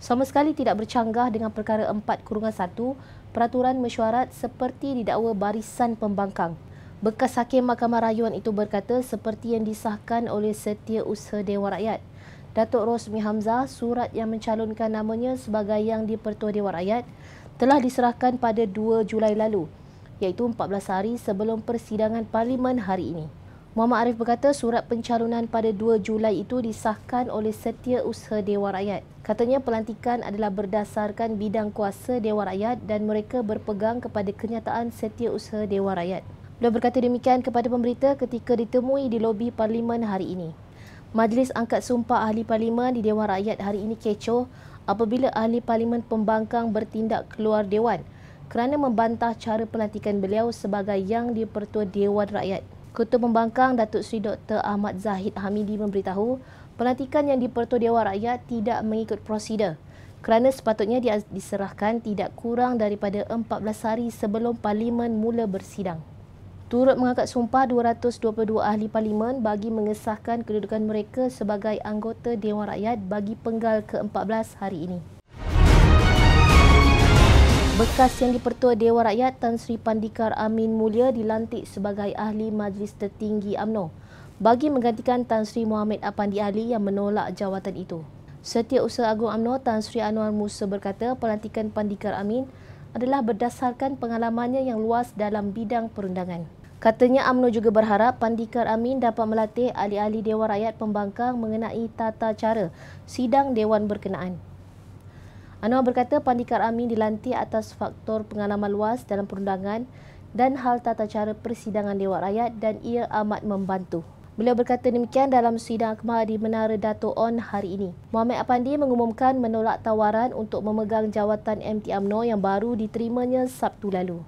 sama sekali tidak bercanggah dengan perkara 4 kurungan 1 peraturan mesyuarat seperti didakwa barisan pembangkang. Bekas Hakim Mahkamah Rayuan itu berkata seperti yang disahkan oleh Setiausaha Dewan Rakyat. Datuk Rosmi Hamzah, surat yang mencalonkan namanya sebagai yang dipertua Dewan Rakyat telah diserahkan pada 2 Julai lalu, iaitu 14 hari sebelum persidangan Parlimen hari ini. Muhammad Arif berkata surat pencalonan pada 2 Julai itu disahkan oleh Setiausaha Dewan Rakyat. Katanya pelantikan adalah berdasarkan bidang kuasa Dewan Rakyat dan mereka berpegang kepada kenyataan Setiausaha Dewan Rakyat. Beliau berkata demikian kepada pemberita ketika ditemui di lobi parlimen hari ini. Majlis angkat sumpah ahli parlimen di Dewan Rakyat hari ini kecoh apabila ahli parlimen pembangkang bertindak keluar dewan kerana membantah cara pelantikan beliau sebagai yang dipertua Dewan Rakyat. Ketua Pembangkang Datuk Seri Dr. Ahmad Zahid Hamidi memberitahu pelantikan yang dipertua Dewan Rakyat tidak mengikut prosedur kerana sepatutnya dia diserahkan tidak kurang daripada 14 hari sebelum Parlimen mula bersidang. Turut mengangkat sumpah 222 ahli Parlimen bagi mengesahkan kedudukan mereka sebagai anggota Dewan Rakyat bagi penggal ke-14 hari ini. Bekas Yang dipertua Dewan Rakyat Tan Sri Pandikar Amin Mulia dilantik sebagai ahli Majlis Tertinggi AMNO bagi menggantikan Tan Sri Muhammad Apandi Ali yang menolak jawatan itu. Setiausaha Agung AMNO Tan Sri Anwar Musa berkata pelantikan Pandikar Amin adalah berdasarkan pengalamannya yang luas dalam bidang perundangan. Katanya AMNO juga berharap Pandikar Amin dapat melatih ahli-ahli Dewan Rakyat Pembangkang mengenai tata cara sidang Dewan berkenaan. Anwar berkata Pandikar Amin dilantik atas faktor pengalaman luas dalam perundangan dan hal tata cara persidangan Dewan Rakyat dan ia amat membantu. Beliau berkata demikian dalam sidang akhbar di Menara Dato' On hari ini. Muhammad Apandi mengumumkan menolak tawaran untuk memegang jawatan MT UMNO yang baru diterimanya Sabtu lalu.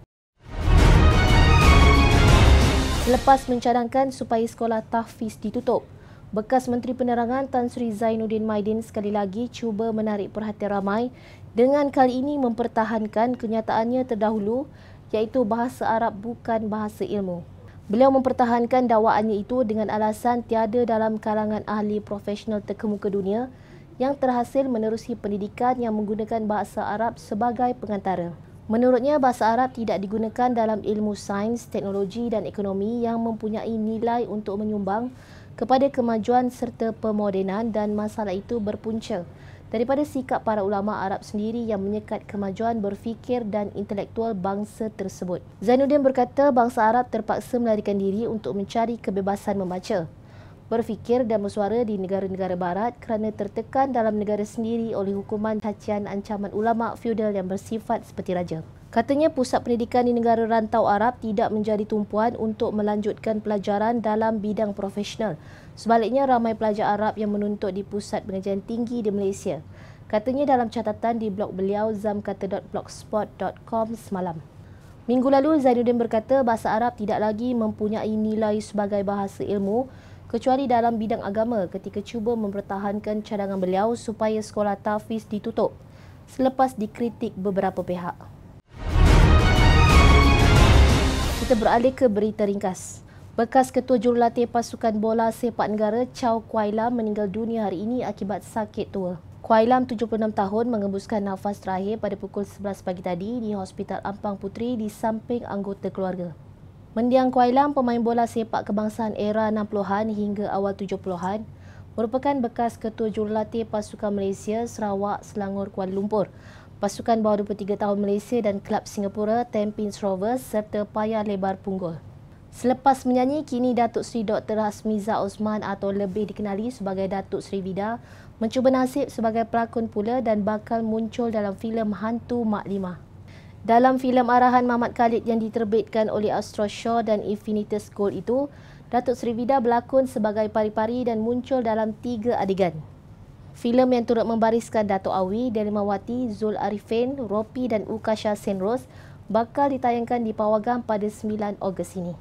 Selepas mencadangkan supaya sekolah tahfiz ditutup, Bekas Menteri Penerangan Tan Sri Zainuddin Maidin sekali lagi cuba menarik perhatian ramai dengan kali ini mempertahankan kenyataannya terdahulu iaitu bahasa Arab bukan bahasa ilmu. Beliau mempertahankan dakwaannya itu dengan alasan tiada dalam kalangan ahli profesional terkemuka dunia yang terhasil menerusi pendidikan yang menggunakan bahasa Arab sebagai pengantara. Menurutnya, bahasa Arab tidak digunakan dalam ilmu sains, teknologi dan ekonomi yang mempunyai nilai untuk menyumbang kepada kemajuan serta pemodenan dan masalah itu berpunca daripada sikap para ulama Arab sendiri yang menyekat kemajuan berfikir dan intelektual bangsa tersebut. Zainuddin berkata bangsa Arab terpaksa melarikan diri untuk mencari kebebasan membaca, berfikir dan bersuara di negara-negara barat kerana tertekan dalam negara sendiri oleh hukuman cacian ancaman ulama feudal yang bersifat seperti raja. Katanya pusat pendidikan di negara rantau Arab tidak menjadi tumpuan untuk melanjutkan pelajaran dalam bidang profesional. Sebaliknya ramai pelajar Arab yang menuntut di pusat pengajian tinggi di Malaysia. Katanya dalam catatan di blog beliau zamkata.blogspot.com semalam. Minggu lalu Zainuddin berkata bahasa Arab tidak lagi mempunyai nilai sebagai bahasa ilmu kecuali dalam bidang agama ketika cuba mempertahankan cadangan beliau supaya sekolah Tafiz ditutup selepas dikritik beberapa pihak. kita beralih ke berita ringkas. Bekas Ketua Jurulatih Pasukan Bola Sepak Negara Chow Kuai Lam meninggal dunia hari ini akibat sakit tua. Kuai Lam, 76 tahun, mengembuskan nafas terakhir pada pukul 11 pagi tadi di Hospital Ampang Putri di samping anggota keluarga. Mendiang Kuai Lam, pemain bola sepak kebangsaan era 60-an hingga awal 70-an, merupakan bekas Ketua Jurulatih Pasukan Malaysia Sarawak Selangor Kuala Lumpur pasukan bawah 23 tahun Malaysia dan Kelab Singapura Tempins Rovers serta payah lebar punggul. Selepas menyanyi, kini Datuk Seri Dr. Hasmiza Osman atau lebih dikenali sebagai Datuk Seri Vida mencuba nasib sebagai pelakon pula dan bakal muncul dalam filem Hantu Mak Lima. Dalam filem arahan Mamat Khalid yang diterbitkan oleh Astro Shaw dan Infinity Gold itu, Datuk Seri Vida berlakon sebagai pari-pari dan muncul dalam tiga adegan filem yang turut membariskan Datuk Awi, Dermawati, Zul Arifin, Ropi dan Ukasha Senros bakal ditayangkan di Pawagam pada 9 Ogos ini.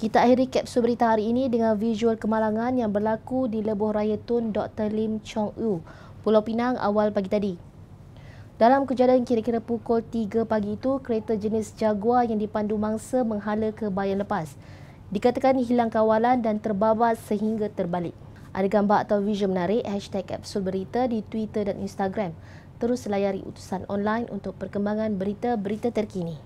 Kita akhiri kapsul berita hari ini dengan visual kemalangan yang berlaku di Lebuh Raya Tun Dr. Lim Chong U, Pulau Pinang awal pagi tadi. Dalam kejadian kira-kira pukul 3 pagi itu, kereta jenis Jaguar yang dipandu mangsa menghala ke bayan lepas. Dikatakan hilang kawalan dan terbabas sehingga terbalik. Ada gambar atau visual menarik, hashtag Kapsul Berita di Twitter dan Instagram. Terus layari utusan online untuk perkembangan berita-berita terkini.